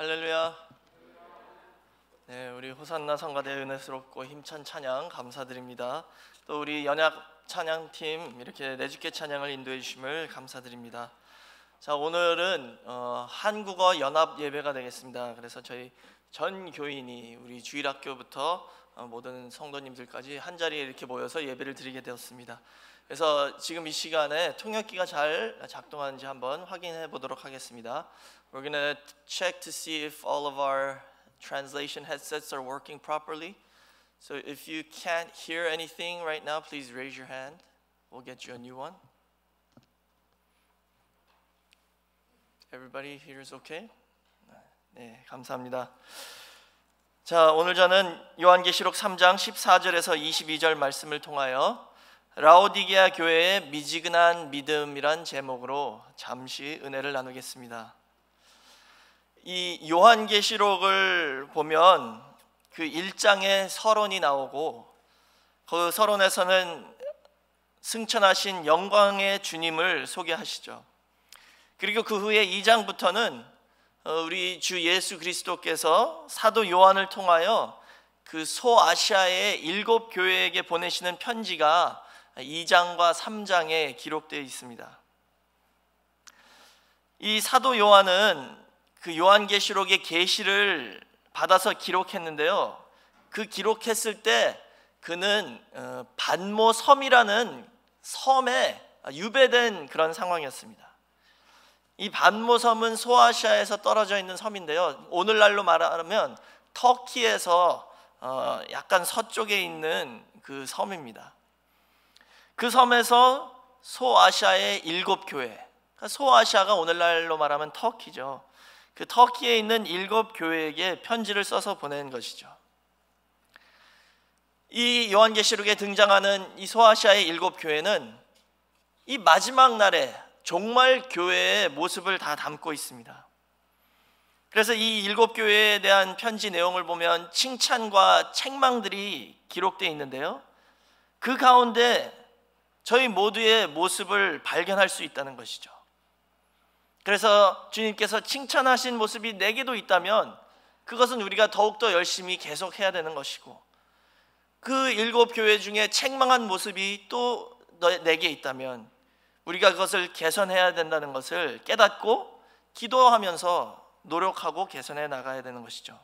할렐루야. 네, 우리 호산나 성가대 은혜스럽고 힘찬 찬양 감사드립니다. 또 우리 연약 찬양팀 이렇게 내주께 찬양을 인도해 주심을 감사드립니다. 자, 오늘은 어, 한국어 연합 예배가 되겠습니다. 그래서 저희 전 교인이 우리 주일학교부터 어, 모든 성도님들까지 한 자리에 이렇게 모여서 예배를 드리게 되었습니다. 그래서 지금 이 시간에 통역기가 잘 작동하는지 한번 확인해 보도록 하겠습니다. We're gonna check to see if all of our translation headsets are working properly. So if you can't hear anything right now, please raise your hand. We'll get you a new one. Everybody here is okay? 네, 감사합니다. 자, 오늘 저는 요한계시록 3장 14절에서 22절 말씀을 통하여 라오디게아 교회의 미지근한 믿음이란 제목으로 잠시 은혜를 나누겠습니다. 이 요한계시록을 보면 그 1장에 서론이 나오고 그 서론에서는 승천하신 영광의 주님을 소개하시죠. 그리고 그 후에 2장부터는 어, 우리 주 예수 그리스도께서 사도 요한을 통하여 그 소아시아의 일곱 교회에게 보내시는 편지가 2장과 3장에 기록되어 있습니다. 이 사도 요한은 그 요한계시록의 계시를 받아서 기록했는데요. 그 기록했을 때 그는 어, 반모 섬이라는 섬에 유배된 그런 상황이었습니다. 이 반모 섬은 소아시아에서 떨어져 있는 섬인데요. 오늘날로 말하면 터키에서 어, 약간 서쪽에 있는 그 섬입니다. 그 섬에서 소아시아의 일곱 교회, 그러니까 소아시아가 오늘날로 말하면 터키죠. 그 터키에 있는 일곱 교회에게 편지를 써서 보낸 것이죠. 이 요한계시록에 등장하는 이 소아시아의 일곱 교회는 이 마지막 날에 종말 교회의 모습을 다 담고 있습니다. 그래서 이 일곱 교회에 대한 편지 내용을 보면 칭찬과 책망들이 기록되어 있는데요. 그 가운데 저희 모두의 모습을 발견할 수 있다는 것이죠. 그래서 주님께서 칭찬하신 모습이 내게도 있다면 그것은 우리가 더욱더 열심히 계속해야 되는 것이고 그 일곱 교회 중에 책망한 모습이 또 내게 있다면 우리가 그것을 개선해야 된다는 것을 깨닫고 기도하면서 노력하고 개선해 나가야 되는 것이죠.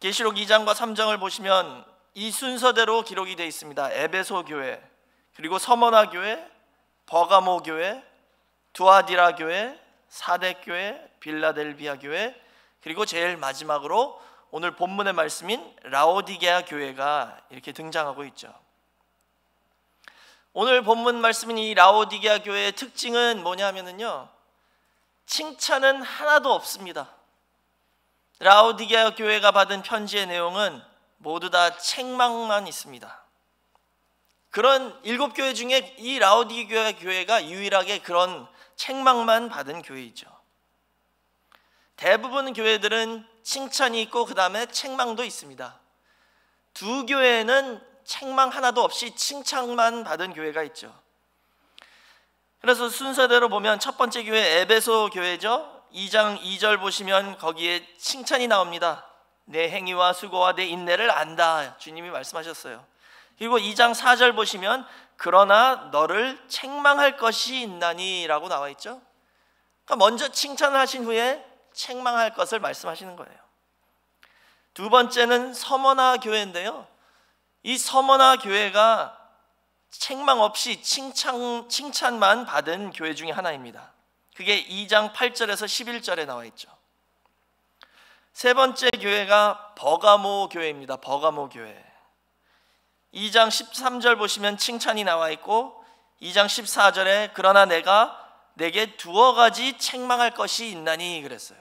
계시록 2장과 3장을 보시면 이 순서대로 기록이 되어 있습니다. 에베소 교회, 그리고 서머나 교회, 버가모 교회, 두아디라 교회, 사대 교회, 빌라델비아 교회, 그리고 제일 마지막으로 오늘 본문의 말씀인 라오디게아 교회가 이렇게 등장하고 있죠. 오늘 본문 말씀인 이 라오디게아 교회의 특징은 뭐냐면은요. 칭찬은 하나도 없습니다. 라오디게아 교회가 받은 편지의 내용은 모두 다 책망만 있습니다. 그런 일곱 교회 중에 이 라오디게아 교회가 유일하게 그런 책망만 받은 교회이죠. 대부분 교회들은 칭찬이 있고 그 다음에 책망도 있습니다. 두 교회는 책망 하나도 없이 칭찬만 받은 교회가 있죠. 그래서 순서대로 보면 첫 번째 교회 에베소 교회죠. 2장 2절 보시면 거기에 칭찬이 나옵니다. 내 행위와 수고와 내 인내를 안다. 주님이 말씀하셨어요. 그리고 2장 4절 보시면 그러나 너를 책망할 것이 있나니라고 나와 있죠. 그러니까 먼저 칭찬하신 후에 책망할 것을 말씀하시는 거예요. 두 번째는 서머나 교회인데요. 이 서머나 교회가 책망 없이 칭찬, 칭찬만 받은 교회 중의 하나입니다. 그게 2장 8절에서 11절에 나와 있죠. 세 번째 교회가 버가모 교회입니다. 버가모 교회. 2장 13절 보시면 칭찬이 나와 있고 2장 14절에 그러나 내가 내게 두어 가지 책망할 것이 있나니 그랬어요.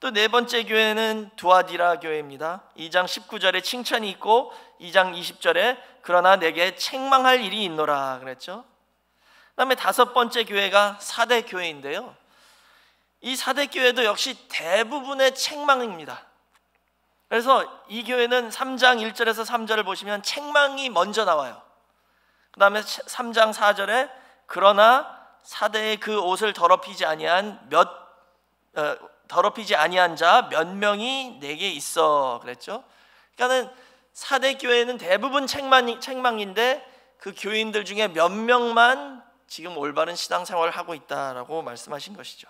또 네 번째 교회는 두아디라 교회입니다. 2장 19절에 칭찬이 있고 2장 20절에 그러나 내게 책망할 일이 있노라 그랬죠. 그다음에 다섯 번째 교회가 사대 교회인데요. 이 사대 교회도 역시 대부분의 책망입니다. 그래서 이 교회는 3장 1절에서 3절을 보시면 책망이 먼저 나와요. 그 다음에 3장 4절에 그러나 사대의 그 옷을 더럽히지 아니한 몇 어, 더럽히지 아니한 자 몇 명이 내게 있어 그랬죠. 그러니까는 사대 교회는 대부분 책망 책망인데 그 교인들 중에 몇 명만 지금 올바른 신앙생활을 하고 있다라고 말씀하신 것이죠.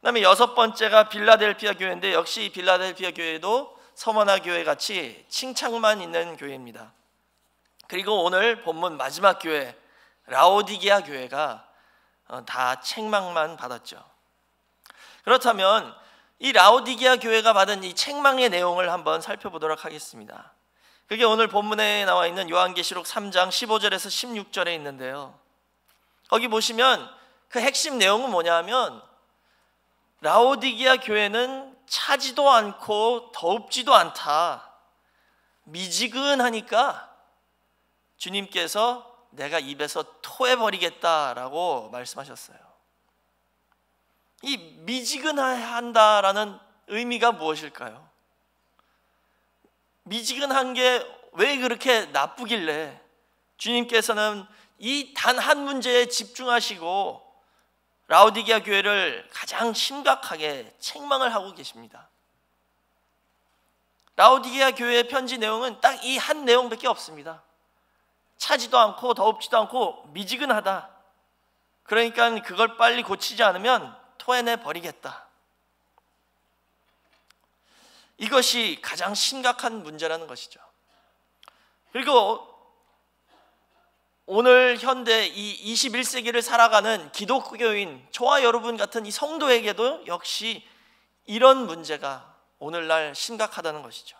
그다음에 여섯 번째가 빌라델피아 교회인데 역시 빌라델피아 교회도 서머나 교회 같이 칭찬만 있는 교회입니다. 그리고 오늘 본문 마지막 교회 라오디기아 교회가 어, 다 책망만 받았죠. 그렇다면 이 라오디기아 교회가 받은 이 책망의 내용을 한번 살펴보도록 하겠습니다. 그게 오늘 본문에 나와 있는 요한계시록 3장 15절에서 16절에 있는데요. 거기 보시면 그 핵심 내용은 뭐냐면 하 라오디기아 교회는 차지도 않고 더웁지도 않다. 미지근하니까 주님께서 내가 입에서 토해버리겠다라고 말씀하셨어요. 이 미지근한다라는 의미가 무엇일까요? 미지근한 게 왜 그렇게 나쁘길래 주님께서는 이 단 한 문제에 집중하시고 라우디기아 교회를 가장 심각하게 책망을 하고 계십니다. 라우디기아 교회의 편지 내용은 딱 이 한 내용밖에 없습니다. 차지도 않고 더웁지도 않고 미지근하다. 그러니까 그걸 빨리 고치지 않으면 토해내 버리겠다. 이것이 가장 심각한 문제라는 것이죠. 그리고 오늘 현대 이 21세기를 살아가는 기독교인 저와 여러분 같은 이 성도에게도 역시 이런 문제가 오늘날 심각하다는 것이죠.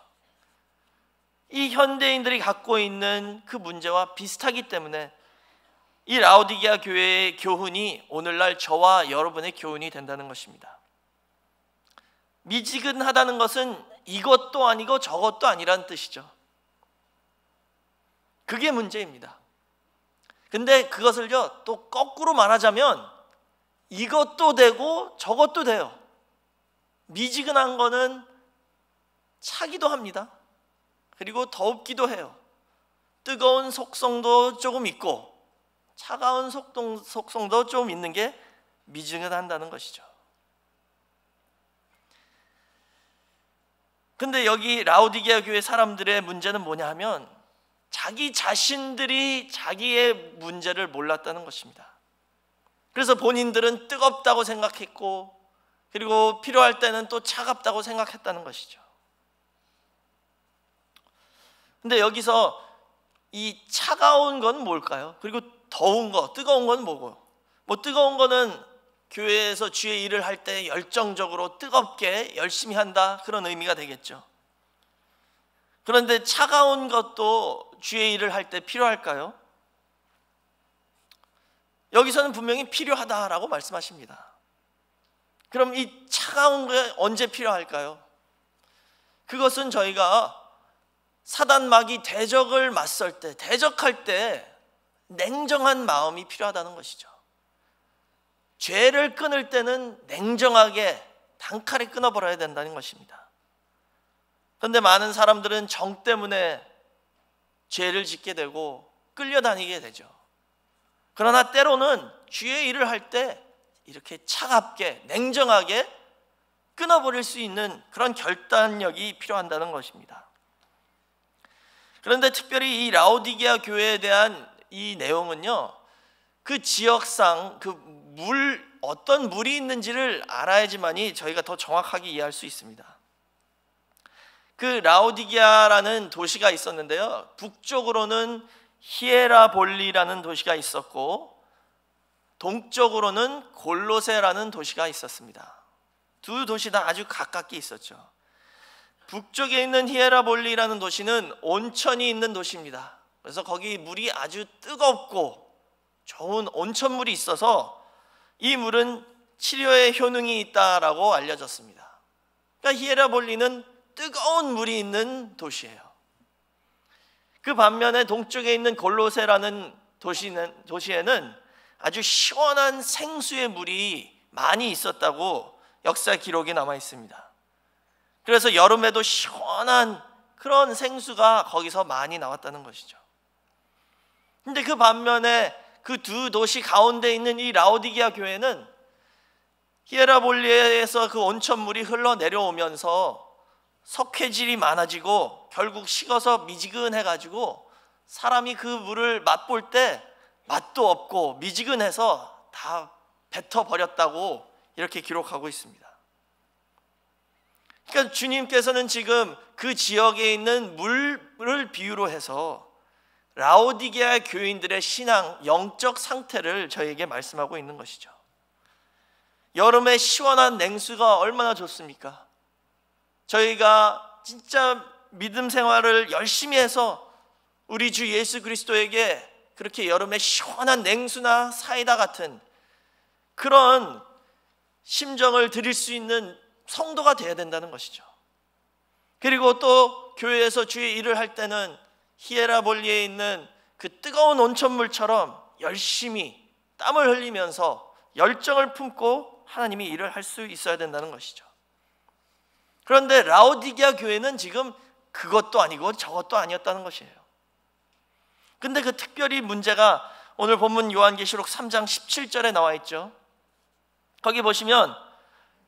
이 현대인들이 갖고 있는 그 문제와 비슷하기 때문에 이 라우디기아 교회의 교훈이 오늘날 저와 여러분의 교훈이 된다는 것입니다. 미지근하다는 것은 이것도 아니고 저것도 아니라는 뜻이죠. 그게 문제입니다. 근데 그것을요, 또 거꾸로 말하자면 이것도 되고 저것도 돼요. 미지근한 거는 차기도 합니다. 그리고 더웁기도 해요. 뜨거운 속성도 조금 있고 차가운 속동, 속성도 좀 있는 게 미지근한다는 것이죠. 근데 여기 라우디게아 교회 사람들의 문제는 뭐냐 하면 자기 자신들이 자기의 문제를 몰랐다는 것입니다. 그래서 본인들은 뜨겁다고 생각했고 그리고 필요할 때는 또 차갑다고 생각했다는 것이죠. 근데 여기서 이 차가운 건 뭘까요? 그리고 더운 거, 뜨거운 건 뭐고? 뭐 뜨거운 거는 교회에서 주의 일을 할 때 열정적으로 뜨겁게 열심히 한다 그런 의미가 되겠죠. 그런데 차가운 것도 주의 일을 할 때 필요할까요? 여기서는 분명히 필요하다라고 말씀하십니다. 그럼 이 차가운 게 언제 필요할까요? 그것은 저희가 사단막이 대적을 맞설 때, 대적할 때 냉정한 마음이 필요하다는 것이죠. 죄를 끊을 때는 냉정하게 단칼에 끊어버려야 된다는 것입니다. 그런데 많은 사람들은 정 때문에 죄를 짓게 되고 끌려다니게 되죠. 그러나 때로는 주의 일을 할 때 이렇게 차갑게 냉정하게 끊어버릴 수 있는 그런 결단력이 필요한다는 것입니다. 그런데 특별히 이 라오디게아 교회에 대한 이 내용은요, 그 지역상 그 물 어떤 물이 있는지를 알아야지만이 저희가 더 정확하게 이해할 수 있습니다. 그 라오디기아라는 도시가 있었는데요. 북쪽으로는 히에라볼리라는 도시가 있었고 동쪽으로는 골로세라는 도시가 있었습니다. 두 도시 다 아주 가깝게 있었죠. 북쪽에 있는 히에라볼리라는 도시는 온천이 있는 도시입니다. 그래서 거기 물이 아주 뜨겁고 좋은 온천물이 있어서 이 물은 치료에 효능이 있다라고 알려졌습니다. 그러니까 히에라볼리는 뜨거운 물이 있는 도시예요. 그 반면에 동쪽에 있는 골로세라는 도시는, 도시에는 아주 시원한 생수의 물이 많이 있었다고 역사 기록이 남아 있습니다. 그래서 여름에도 시원한 그런 생수가 거기서 많이 나왔다는 것이죠. 근데 그 반면에 그 두 도시 가운데 있는 이 라오디기아 교회는 히에라볼리에에서 그 온천물이 흘러 내려오면서 석회질이 많아지고 결국 식어서 미지근해가지고 사람이 그 물을 맛볼 때 맛도 없고 미지근해서 다 뱉어버렸다고 이렇게 기록하고 있습니다. 그러니까 주님께서는 지금 그 지역에 있는 물을 비유로 해서 라오디게아 교인들의 신앙, 영적 상태를 저에게 말씀하고 있는 것이죠. 여름에 시원한 냉수가 얼마나 좋습니까? 저희가 진짜 믿음 생활을 열심히 해서 우리 주 예수 그리스도에게 그렇게 여름에 시원한 냉수나 사이다 같은 그런 심정을 드릴 수 있는 성도가 돼야 된다는 것이죠. 그리고 또 교회에서 주의 일을 할 때는 히에라볼리에 있는 그 뜨거운 온천물처럼 열심히 땀을 흘리면서 열정을 품고 하나님이 일을 할 수 있어야 된다는 것이죠. 그런데 라오디기아 교회는 지금 그것도 아니고 저것도 아니었다는 것이에요. 근데 그 특별히 문제가 오늘 본문 요한계시록 3장 17절에 나와 있죠. 거기 보시면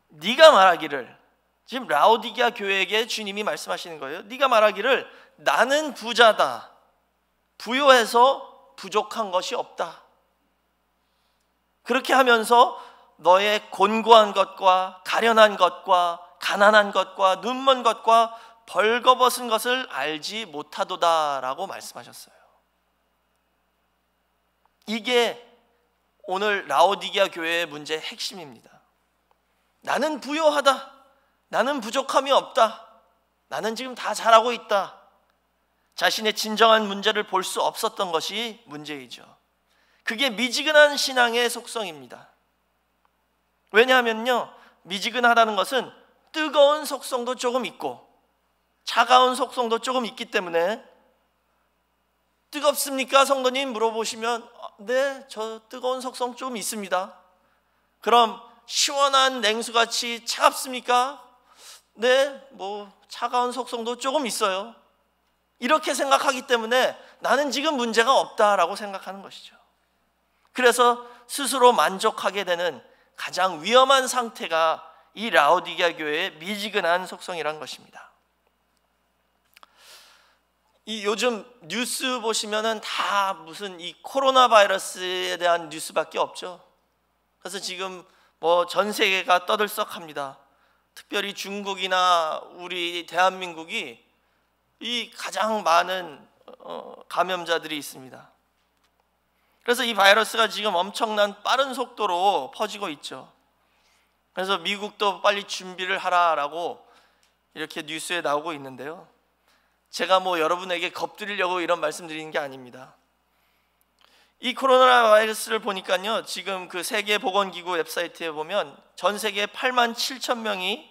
네가 말하기를 지금 라오디기아 교회에게 주님이 말씀하시는 거예요. 네가 말하기를 나는 부자다. 부여해서 부족한 것이 없다. 그렇게 하면서 너의 곤고한 것과 가련한 것과 가난한 것과 눈먼 것과 벌거벗은 것을 알지 못하도다라고 말씀하셨어요. 이게 오늘 라오디기아 교회의 문제 핵심입니다. 나는 부여하다. 나는 부족함이 없다. 나는 지금 다 잘하고 있다. 자신의 진정한 문제를 볼 수 없었던 것이 문제이죠. 그게 미지근한 신앙의 속성입니다. 왜냐하면요, 미지근하다는 것은 뜨거운 속성도 조금 있고 차가운 속성도 조금 있기 때문에 뜨겁습니까? 성도님 물어보시면 어, 네, 저 뜨거운 속성 좀 있습니다. 그럼 시원한 냉수같이 차갑습니까? 네, 뭐 차가운 속성도 조금 있어요. 이렇게 생각하기 때문에 나는 지금 문제가 없다라고 생각하는 것이죠. 그래서 스스로 만족하게 되는 가장 위험한 상태가 이 라오디게아 교회의 미지근한 속성이란 것입니다. 이 요즘 뉴스 보시면은 다 무슨 이 코로나 바이러스에 대한 뉴스밖에 없죠. 그래서 지금 뭐 전 세계가 떠들썩합니다. 특별히 중국이나 우리 대한민국이 이 가장 많은 어, 감염자들이 있습니다. 그래서 이 바이러스가 지금 엄청난 빠른 속도로 퍼지고 있죠. 그래서 미국도 빨리 준비를 하라라고 이렇게 뉴스에 나오고 있는데요. 제가 뭐 여러분에게 겁드리려고 이런 말씀드리는 게 아닙니다. 이 코로나 바이러스를 보니까요, 지금 그 세계보건기구 웹사이트에 보면 전 세계 8만 7천 명이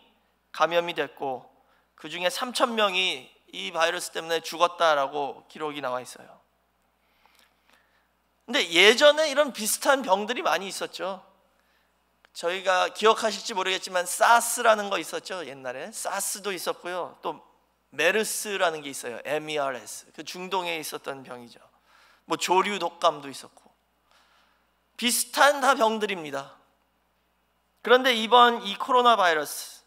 감염이 됐고 그 중에 3천 명이 이 바이러스 때문에 죽었다라고 기록이 나와 있어요. 근데 예전에 이런 비슷한 병들이 많이 있었죠. 저희가 기억하실지 모르겠지만 사스라는 거 있었죠 옛날에 사스도 있었고요 또 메르스라는 게 있어요 MERS 그 중동에 있었던 병이죠 뭐 조류 독감도 있었고 비슷한 다 병들입니다 그런데 이번 이 코로나 바이러스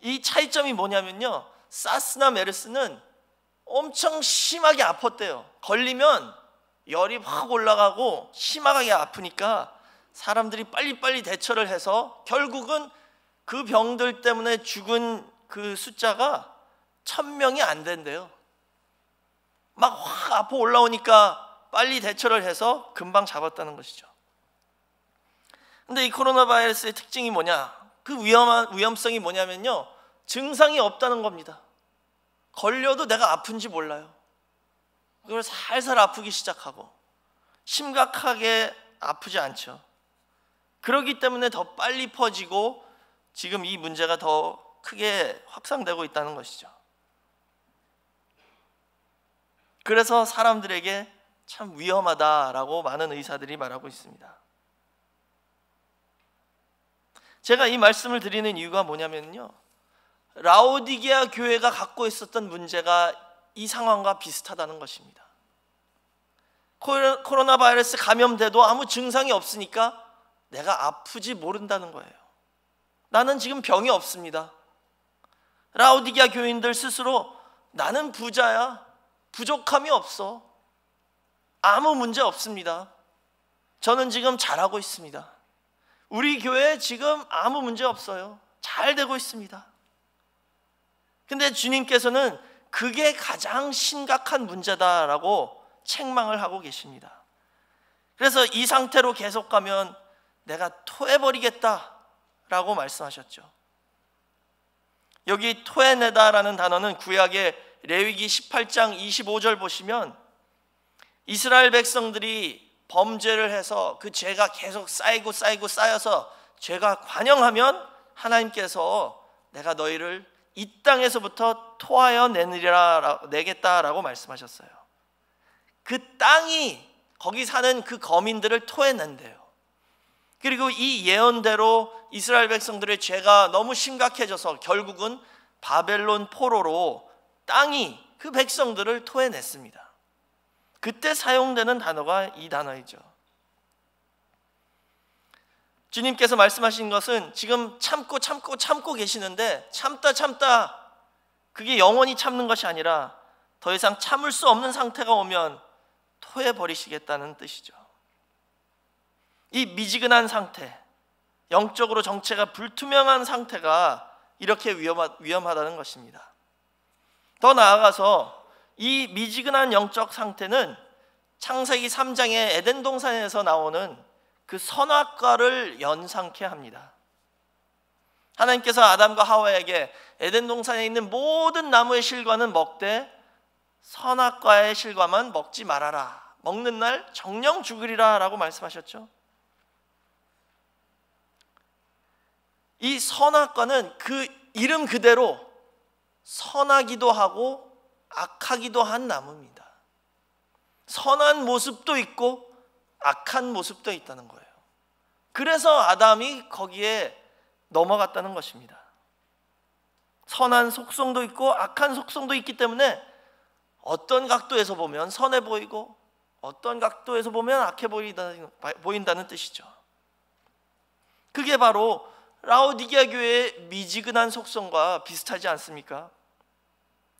이 차이점이 뭐냐면요 사스나 메르스는 엄청 심하게 아팠대요 걸리면 열이 확 올라가고 심하게 아프니까 사람들이 빨리빨리 대처를 해서 결국은 그 병들 때문에 죽은 그 숫자가 천 명이 안 된대요. 막확 앞으로 올라오니까 빨리 대처를 해서 금방 잡았다는 것이죠. 근데 이 코로나 바이러스의 특징이 뭐냐? 그 위험한 위험성이 뭐냐면요. 증상이 없다는 겁니다. 걸려도 내가 아픈지 몰라요. 그걸 살살 아프기 시작하고 심각하게 아프지 않죠. 그렇기 때문에 더 빨리 퍼지고 지금 이 문제가 더 크게 확산되고 있다는 것이죠. 그래서 사람들에게 참 위험하다라고 많은 의사들이 말하고 있습니다. 제가 이 말씀을 드리는 이유가 뭐냐면요. 라오디게아 교회가 갖고 있었던 문제가 이 상황과 비슷하다는 것입니다. 코로나 바이러스 감염돼도 아무 증상이 없으니까 내가 아프지 모른다는 거예요. 나는 지금 병이 없습니다. 라우디기아 교인들 스스로 나는 부자야. 부족함이 없어. 아무 문제 없습니다. 저는 지금 잘하고 있습니다. 우리 교회 지금 아무 문제 없어요. 잘 되고 있습니다. 근데 주님께서는 그게 가장 심각한 문제다라고 책망을 하고 계십니다. 그래서 이 상태로 계속 가면 내가 토해버리겠다 라고 말씀하셨죠. 여기 토해내다라는 단어는 구약의 레위기 18장 25절 보시면 이스라엘 백성들이 범죄를 해서 그 죄가 계속 쌓이고 쌓이고 쌓여서 죄가 관영하면 하나님께서 내가 너희를 이 땅에서부터 토하여 내느리라 내겠다라고 말씀하셨어요. 그 땅이 거기 사는 그 거민들을 토해낸대요. 그리고 이 예언대로 이스라엘 백성들의 죄가 너무 심각해져서 결국은 바벨론 포로로 땅이 그 백성들을 토해냈습니다. 그때 사용되는 단어가 이 단어이죠. 주님께서 말씀하신 것은 지금 참고 참고 참고 계시는데 참다 참다 그게 영원히 참는 것이 아니라 더 이상 참을 수 없는 상태가 오면 토해 버리시겠다는 뜻이죠. 이 미지근한 상태, 영적으로 정체가 불투명한 상태가 이렇게 위험하, 위험하다는 것입니다. 더 나아가서 이 미지근한 영적 상태는 창세기 3장의 에덴 동산에서 나오는 그 선악과를 연상케 합니다. 하나님께서 아담과 하와에게 에덴 동산에 있는 모든 나무의 실과는 먹되 선악과의 실과만 먹지 말아라. 먹는 날 정령 죽으리라라고 말씀하셨죠. 이 선악과는 그 이름 그대로 선하기도 하고 악하기도 한 나무입니다. 선한 모습도 있고 악한 모습도 있다는 거예요. 그래서 아담이 거기에 넘어갔다는 것입니다. 선한 속성도 있고 악한 속성도 있기 때문에 어떤 각도에서 보면 선해 보이고 어떤 각도에서 보면 악해 보인다는 뜻이죠. 그게 바로 라오디게아 교회의 미지근한 속성과 비슷하지 않습니까?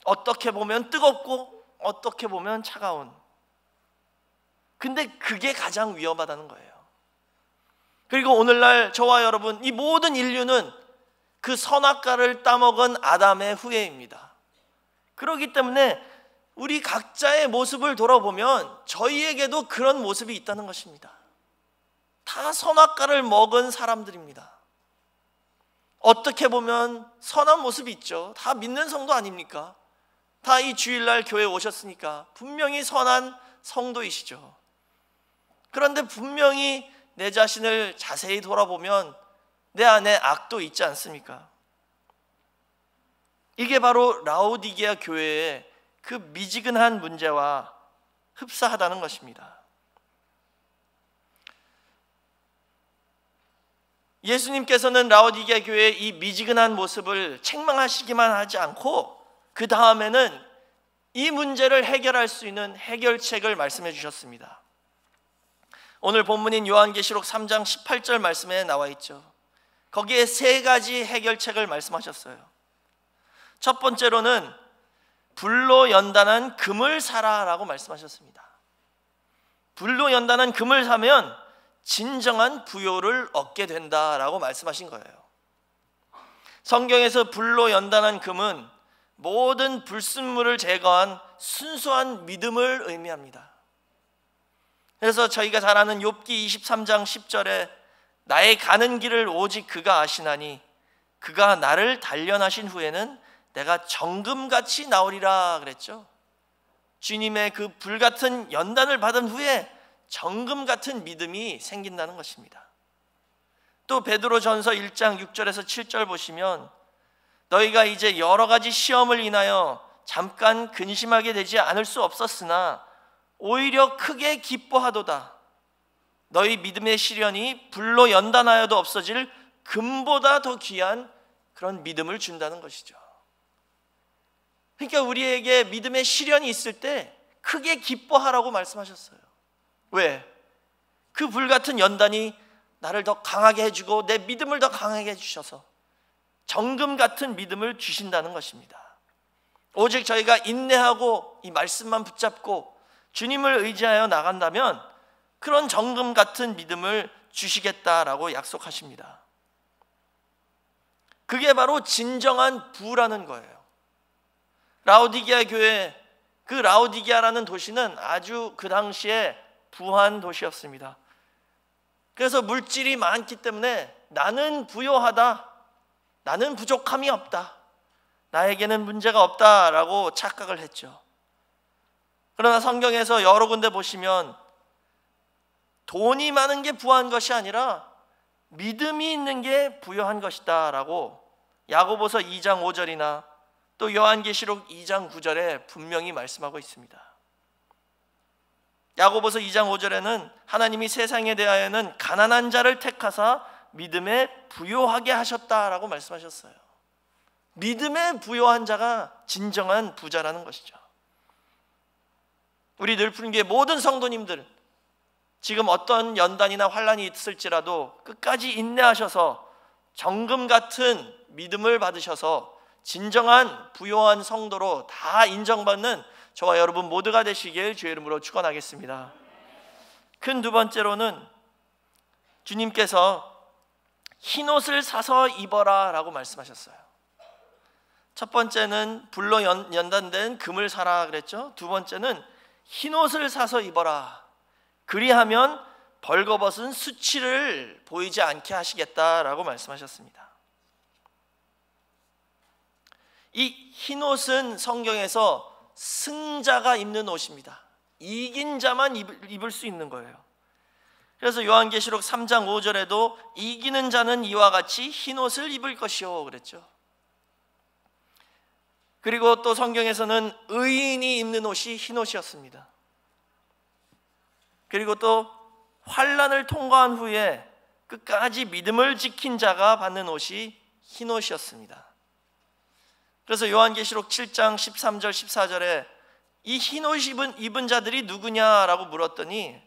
어떻게 보면 뜨겁고 어떻게 보면 차가운 근데 그게 가장 위험하다는 거예요. 그리고 오늘날 저와 여러분 이 모든 인류는 그 선악과를 따먹은 아담의 후예입니다. 그렇기 때문에 우리 각자의 모습을 돌아보면 저희에게도 그런 모습이 있다는 것입니다. 다 선악과를 먹은 사람들입니다. 어떻게 보면 선한 모습이 있죠. 다 믿는 성도 아닙니까? 다 이 주일날 교회 오셨으니까 분명히 선한 성도이시죠. 그런데 분명히 내 자신을 자세히 돌아보면 내 안에 악도 있지 않습니까? 이게 바로 라오디게아 교회의 그 미지근한 문제와 흡사하다는 것입니다. 예수님께서는 라오디게 교회의 이 미지근한 모습을 책망하시기만 하지 않고 그 다음에는 이 문제를 해결할 수 있는 해결책을 말씀해 주셨습니다. 오늘 본문인 요한계시록 3장 18절 말씀에 나와 있죠. 거기에 세 가지 해결책을 말씀하셨어요. 첫 번째로는 불로 연단한 금을 사라라고 말씀하셨습니다. 불로 연단한 금을 사면 진정한 부요를 얻게 된다라고 말씀하신 거예요. 성경에서 불로 연단한 금은 모든 불순물을 제거한 순수한 믿음을 의미합니다. 그래서 저희가 잘 아는 욥기 23장 10절에 나의 가는 길을 오직 그가 아시나니 그가 나를 단련하신 후에는 내가 정금같이 나오리라 그랬죠. 주님의 그 불같은 연단을 받은 후에 정금 같은 믿음이 생긴다는 것입니다. 또 베드로전서 1장 6절에서 7절 보시면 너희가 이제 여러 가지 시험을 인하여 잠깐 근심하게 되지 않을 수 없었으나 오히려 크게 기뻐하도다. 너희 믿음의 시련이 불로 연단하여도 없어질 금보다 더 귀한 그런 믿음을 준다는 것이죠. 그러니까 우리에게 믿음의 시련이 있을 때 크게 기뻐하라고 말씀하셨어요. 왜? 그 불같은 연단이 나를 더 강하게 해주고 내 믿음을 더 강하게 해주셔서 정금 같은 믿음을 주신다는 것입니다. 오직 저희가 인내하고 이 말씀만 붙잡고 주님을 의지하여 나간다면 그런 정금 같은 믿음을 주시겠다라고 약속하십니다. 그게 바로 진정한 부라는 거예요. 라우디기아 교회 그 라우디기아라는 도시는 아주 그 당시에 부한 도시였습니다. 그래서 물질이 많기 때문에 나는 부여하다. 나는 부족함이 없다. 나에게는 문제가 없다라고 착각을 했죠. 그러나 성경에서 여러 군데 보시면 돈이 많은 게 부한 것이 아니라 믿음이 있는 게 부여한 것이다라고 야고보서 2장 5절이나 또 요한계시록 2장 9절에 분명히 말씀하고 있습니다. 야고보서 2장 5절에는 하나님이 세상에 대하여는 가난한 자를 택하사 믿음에 부요하게 하셨다라고 말씀하셨어요. 믿음에 부요한 자가 진정한 부자라는 것이죠. 우리 늘푸른교 모든 성도님들 지금 어떤 연단이나 환란이 있을지라도 끝까지 인내하셔서 정금 같은 믿음을 받으셔서 진정한 부요한 성도로 다 인정받는 저와 여러분 모두가 되시길 주의 이름으로 축원하겠습니다. 큰 두 번째로는 주님께서 흰 옷을 사서 입어라라고 말씀하셨어요. 첫 번째는 불로 연, 연단된 금을 사라 그랬죠. 두 번째는 흰 옷을 사서 입어라. 그리하면 벌거벗은 수치를 보이지 않게 하시겠다라고 말씀하셨습니다. 이 흰 옷은 성경에서 승자가 입는 옷입니다. 이긴 자만 입을 수 있는 거예요. 그래서 요한계시록 3장 5절에도 이기는 자는 이와 같이 흰 옷을 입을 것이요 그랬죠. 그리고 또 성경에서는 의인이 입는 옷이 흰 옷이었습니다. 그리고 또 환란을 통과한 후에 끝까지 믿음을 지킨 자가 받는 옷이 흰 옷이었습니다. 그래서 요한계시록 7장 13절 14절에 이 흰 옷 입은, 입은 자들이 누구냐라고 물었더니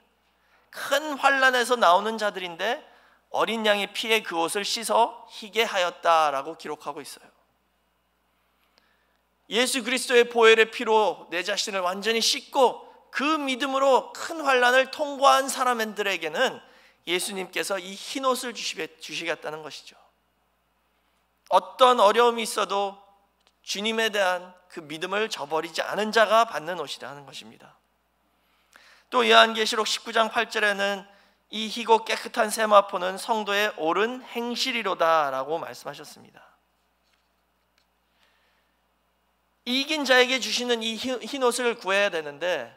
큰 환란에서 나오는 자들인데 어린 양이 피에그 옷을 씻어 희게 하였다라고 기록하고 있어요. 예수 그리스도의 보혈의 피로 내 자신을 완전히 씻고 그 믿음으로 큰 환란을 통과한 사람들에게는 예수님께서 이 흰 옷을 주시겠다는 것이죠. 어떤 어려움이 있어도 주님에 대한 그 믿음을 저버리지 않은 자가 받는 옷이라는 것입니다. 또 요한계시록 19장 8절에는 이 희고 깨끗한 세마포는 성도의 옳은 행실이로다라고 말씀하셨습니다. 이긴 자에게 주시는 이 흰 옷을 구해야 되는데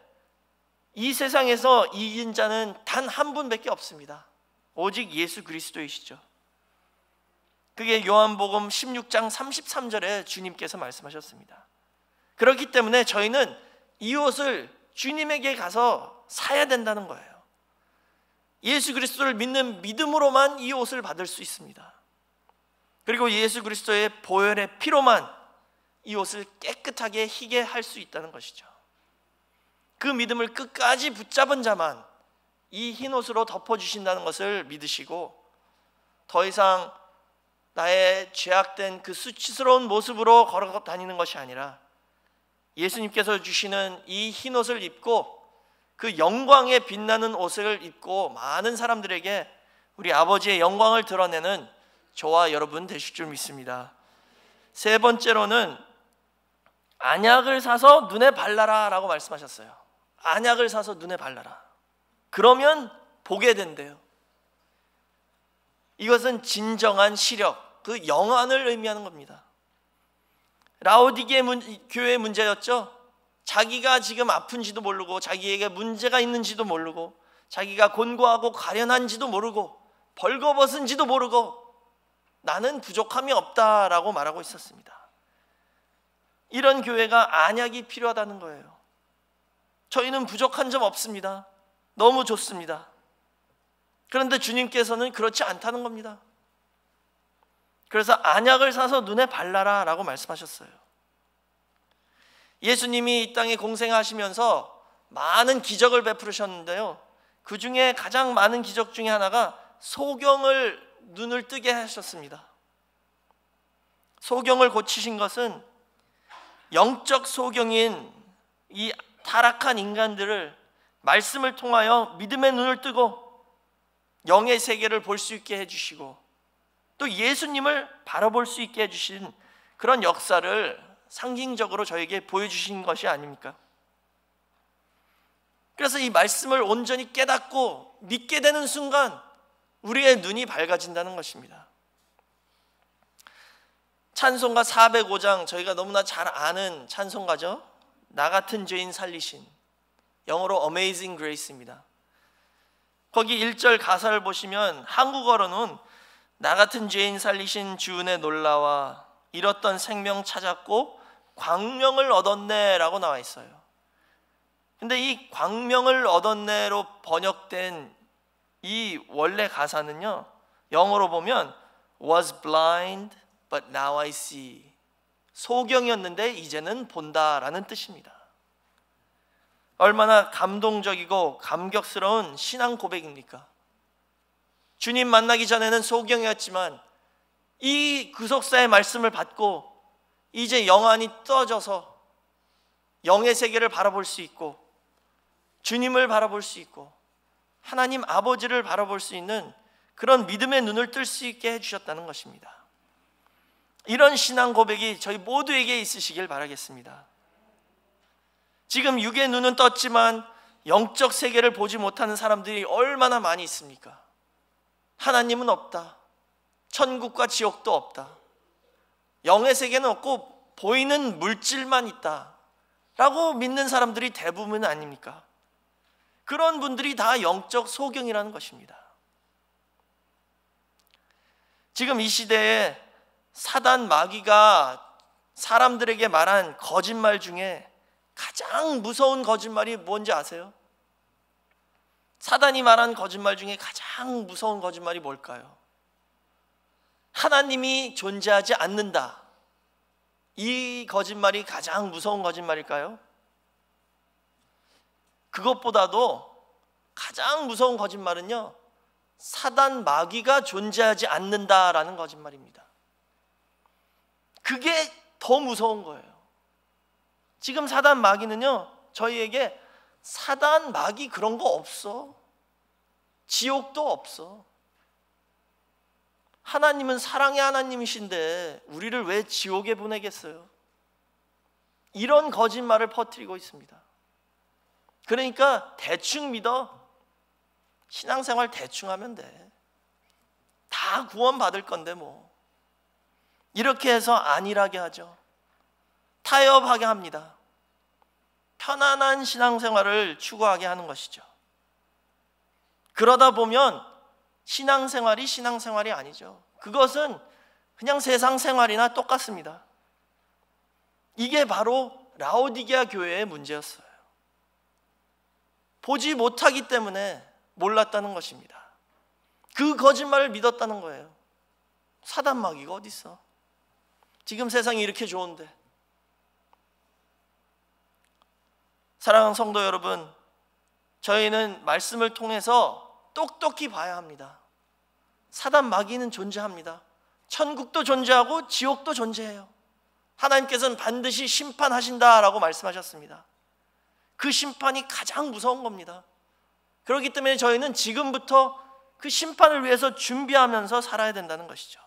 이 세상에서 이긴 자는 단 한 분밖에 없습니다. 오직 예수 그리스도이시죠. 그게 요한복음 16장 33절에 주님께서 말씀하셨습니다. 그렇기 때문에 저희는 이 옷을 주님에게 가서 사야 된다는 거예요. 예수 그리스도를 믿는 믿음으로만 이 옷을 받을 수 있습니다. 그리고 예수 그리스도의 보혈의 피로만 이 옷을 깨끗하게 희게 할 수 있다는 것이죠. 그 믿음을 끝까지 붙잡은 자만 이 흰 옷으로 덮어 주신다는 것을 믿으시고 더 이상 나의 죄악된 그 수치스러운 모습으로 걸어 다니는 것이 아니라 예수님께서 주시는 이 흰 옷을 입고 그 영광에 빛나는 옷을 입고 많은 사람들에게 우리 아버지의 영광을 드러내는 저와 여러분 되실 줄 믿습니다. 세 번째로는 안약을 사서 눈에 발라라라고 말씀하셨어요. 안약을 사서 눈에 발라라. 그러면 보게 된대요. 이것은 진정한 시력, 그 영안을 의미하는 겁니다. 라오디게 교회의 문제였죠. 자기가 지금 아픈지도 모르고 자기에게 문제가 있는지도 모르고 자기가 곤고하고 가련한지도 모르고 벌거벗은지도 모르고 나는 부족함이 없다라고 말하고 있었습니다. 이런 교회가 안약이 필요하다는 거예요. 저희는 부족한 점 없습니다. 너무 좋습니다. 그런데 주님께서는 그렇지 않다는 겁니다. 그래서 안약을 사서 눈에 발라라 라고 말씀하셨어요. 예수님이 이 땅에 공생하시면서 많은 기적을 베푸셨는데요. 그 중에 가장 많은 기적 중에 하나가 소경을 눈을 뜨게 하셨습니다. 소경을 고치신 것은 영적 소경인 이 타락한 인간들을 말씀을 통하여 믿음의 눈을 뜨고 영의 세계를 볼 수 있게 해주시고 또 예수님을 바라볼 수 있게 해주신 그런 역사를 상징적으로 저에게 보여주신 것이 아닙니까? 그래서 이 말씀을 온전히 깨닫고 믿게 되는 순간 우리의 눈이 밝아진다는 것입니다. 찬송가 405장 저희가 너무나 잘 아는 찬송가죠. 나 같은 죄인 살리신 영어로 Amazing Grace입니다. 거기 1절 가사를 보시면 한국어로는 나 같은 죄인 살리신 주은의 놀라와 잃었던 생명 찾았고 광명을 얻었네라고 나와 있어요. 근데 이 광명을 얻었네로 번역된 이 원래 가사는요. 영어로 보면 was blind but now I see. 소경이었는데 이제는 본다라는 뜻입니다. 얼마나 감동적이고 감격스러운 신앙 고백입니까? 주님 만나기 전에는 소경이었지만 이 구속사의 말씀을 받고 이제 영안이 떠져서 영의 세계를 바라볼 수 있고 주님을 바라볼 수 있고 하나님 아버지를 바라볼 수 있는 그런 믿음의 눈을 뜰 수 있게 해주셨다는 것입니다. 이런 신앙 고백이 저희 모두에게 있으시길 바라겠습니다. 지금 육의 눈은 떴지만 영적 세계를 보지 못하는 사람들이 얼마나 많이 있습니까? 하나님은 없다. 천국과 지옥도 없다. 영의 세계는 없고 보이는 물질만 있다. 라고 믿는 사람들이 대부분 아닙니까? 그런 분들이 다 영적 소경이라는 것입니다. 지금 이 시대에 사단 마귀가 사람들에게 말한 거짓말 중에 가장 무서운 거짓말이 뭔지 아세요? 사단이 말한 거짓말 중에 가장 무서운 거짓말이 뭘까요? 하나님이 존재하지 않는다. 이 거짓말이 가장 무서운 거짓말일까요? 그것보다도 가장 무서운 거짓말은요, 사단 마귀가 존재하지 않는다라는 거짓말입니다. 그게 더 무서운 거예요. 지금 사단 마귀는요, 저희에게 사단, 마귀 그런 거 없어. 지옥도 없어. 하나님은 사랑의 하나님이신데 우리를 왜 지옥에 보내겠어요? 이런 거짓말을 퍼뜨리고 있습니다. 그러니까 대충 믿어. 신앙생활 대충 하면 돼. 다 구원받을 건데 뭐. 이렇게 해서 안일하게 하죠. 타협하게 합니다. 편안한 신앙생활을 추구하게 하는 것이죠. 그러다 보면 신앙생활이 신앙생활이 아니죠. 그것은 그냥 세상 생활이나 똑같습니다. 이게 바로 라오디게아 교회의 문제였어요. 보지 못하기 때문에 몰랐다는 것입니다. 그 거짓말을 믿었다는 거예요. 사단마귀가 어디 있어? 지금 세상이 이렇게 좋은데 사랑하는 성도 여러분, 저희는 말씀을 통해서 똑똑히 봐야 합니다. 사단 마귀는 존재합니다. 천국도 존재하고 지옥도 존재해요. 하나님께서는 반드시 심판하신다라고 말씀하셨습니다. 그 심판이 가장 무서운 겁니다. 그렇기 때문에 저희는 지금부터 그 심판을 위해서 준비하면서 살아야 된다는 것이죠.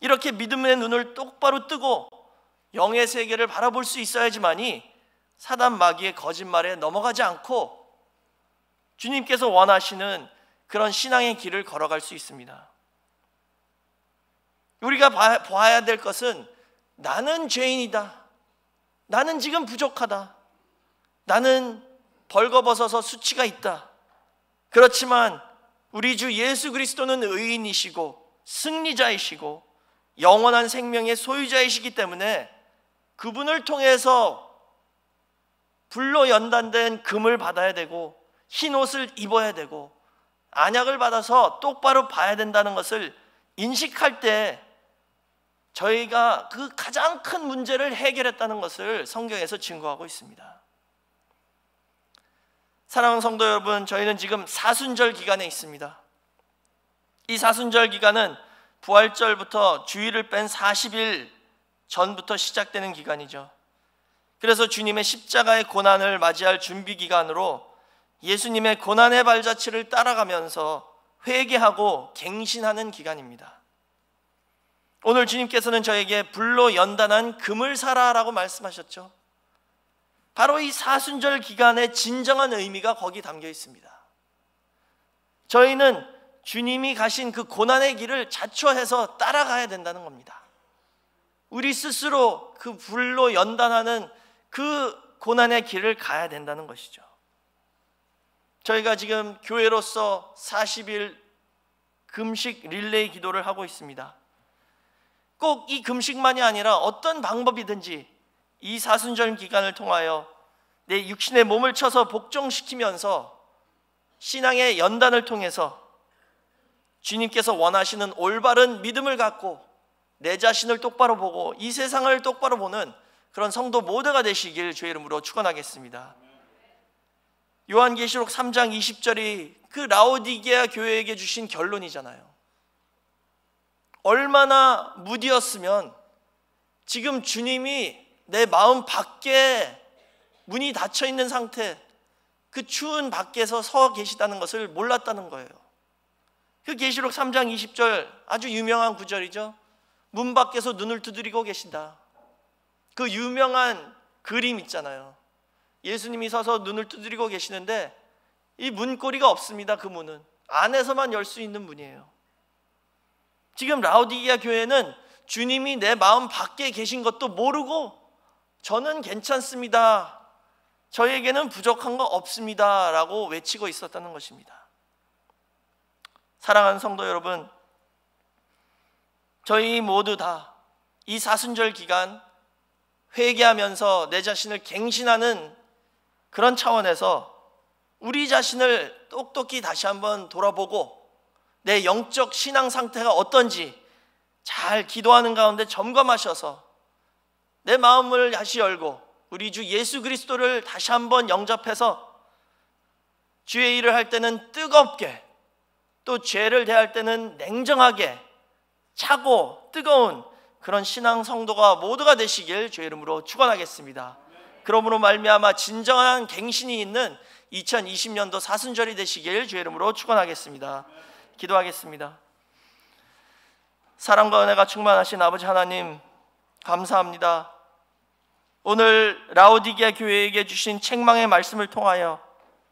이렇게 믿음의 눈을 똑바로 뜨고 영의 세계를 바라볼 수 있어야지만이 사단 마귀의 거짓말에 넘어가지 않고 주님께서 원하시는 그런 신앙의 길을 걸어갈 수 있습니다. 우리가 봐야 될 것은 나는 죄인이다. 나는 지금 부족하다. 나는 벌거벗어서 수치가 있다. 그렇지만 우리 주 예수 그리스도는 의인이시고 승리자이시고 영원한 생명의 소유자이시기 때문에 그분을 통해서 불로 연단된 금을 받아야 되고 흰 옷을 입어야 되고 안약을 받아서 똑바로 봐야 된다는 것을 인식할 때 저희가 그 가장 큰 문제를 해결했다는 것을 성경에서 증거하고 있습니다. 사랑하는 성도 여러분, 저희는 지금 사순절 기간에 있습니다. 이 사순절 기간은 부활절부터 주일을 뺀 40일 전부터 시작되는 기간이죠. 그래서 주님의 십자가의 고난을 맞이할 준비 기간으로 예수님의 고난의 발자취를 따라가면서 회개하고 갱신하는 기간입니다. 오늘 주님께서는 저에게 불로 연단한 금을 사라라고 말씀하셨죠. 바로 이 사순절 기간의 진정한 의미가 거기 담겨 있습니다. 저희는 주님이 가신 그 고난의 길을 자초해서 따라가야 된다는 겁니다. 우리 스스로 그 불로 연단하는 그 고난의 길을 가야 된다는 것이죠. 저희가 지금 교회로서 40일 금식 릴레이 기도를 하고 있습니다. 꼭 이 금식만이 아니라 어떤 방법이든지 이 사순절 기간을 통하여 내 육신의 몸을 쳐서 복종시키면서 신앙의 연단을 통해서 주님께서 원하시는 올바른 믿음을 갖고 내 자신을 똑바로 보고 이 세상을 똑바로 보는 그런 성도 모두가 되시길 주의 이름으로 축원하겠습니다. 요한계시록 3장 20절이 그 라오디게아 교회에게 주신 결론이잖아요. 얼마나 무디였으면 지금 주님이 내 마음 밖에 문이 닫혀 있는 상태, 그 추운 밖에서 서 계시다는 것을 몰랐다는 거예요. 그 계시록 3장 20절 아주 유명한 구절이죠. 문 밖에서 눈을 두드리고 계신다. 그 유명한 그림 있잖아요. 예수님이 서서 눈을 두드리고 계시는데 이 문고리가 없습니다. 그 문은 안에서만 열 수 있는 문이에요. 지금 라우디기아 교회는 주님이 내 마음 밖에 계신 것도 모르고 저는 괜찮습니다. 저에게는 부족한 거 없습니다. 라고 외치고 있었다는 것입니다. 사랑하는 성도 여러분, 저희 모두 다 이 사순절 기간 회개하면서 내 자신을 갱신하는 그런 차원에서 우리 자신을 똑똑히 다시 한번 돌아보고 내 영적 신앙 상태가 어떤지 잘 기도하는 가운데 점검하셔서 내 마음을 다시 열고 우리 주 예수 그리스도를 다시 한번 영접해서 주의 일을 할 때는 뜨겁게 또 죄를 대할 때는 냉정하게 차고 뜨거운 그런 신앙 성도가 모두가 되시길 주의 이름으로 축원하겠습니다. 그러므로 말미암아 진정한 갱신이 있는 2020년도 사순절이 되시길 주의 이름으로 축원하겠습니다. 기도하겠습니다. 사랑과 은혜가 충만하신 아버지 하나님 감사합니다. 오늘 라오디게 교회에게 주신 책망의 말씀을 통하여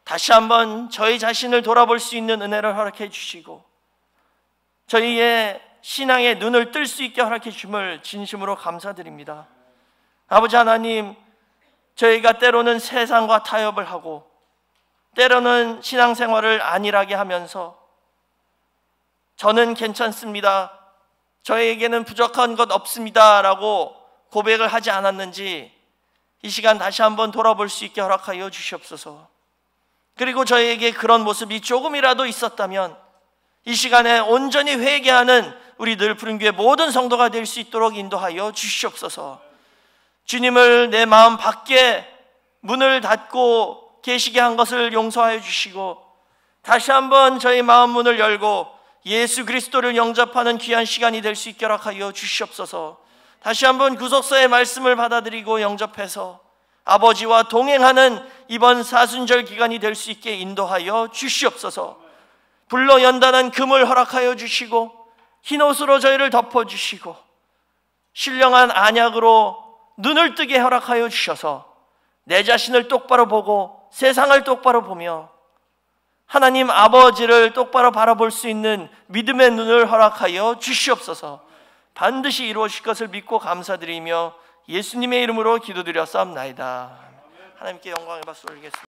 다시 한번 저희 자신을 돌아볼 수 있는 은혜를 허락해 주시고 저희의 신앙의 눈을 뜰 수 있게 허락해 주심을 진심으로 감사드립니다. 아버지 하나님, 저희가 때로는 세상과 타협을 하고 때로는 신앙생활을 안일하게 하면서 저는 괜찮습니다. 저에게는 부족한 것 없습니다. 라고 고백을 하지 않았는지 이 시간 다시 한번 돌아볼 수 있게 허락하여 주시옵소서. 그리고 저에게 그런 모습이 조금이라도 있었다면 이 시간에 온전히 회개하는 우리 늘 푸른 교회 모든 성도가 될 수 있도록 인도하여 주시옵소서. 주님을 내 마음 밖에 문을 닫고 계시게 한 것을 용서하여 주시고 다시 한번 저희 마음 문을 열고 예수 그리스도를 영접하는 귀한 시간이 될 수 있게 락하여 주시옵소서. 다시 한번 구속서의 말씀을 받아들이고 영접해서 아버지와 동행하는 이번 사순절 기간이 될 수 있게 인도하여 주시옵소서. 불러 연단한 금을 허락하여 주시고 흰옷으로 저희를 덮어주시고 신령한 안약으로 눈을 뜨게 허락하여 주셔서 내 자신을 똑바로 보고 세상을 똑바로 보며 하나님 아버지를 똑바로 바라볼 수 있는 믿음의 눈을 허락하여 주시옵소서 반드시 이루어질 것을 믿고 감사드리며 예수님의 이름으로 기도드렸사옵나이다 하나님께 영광의 박수 올리겠습니다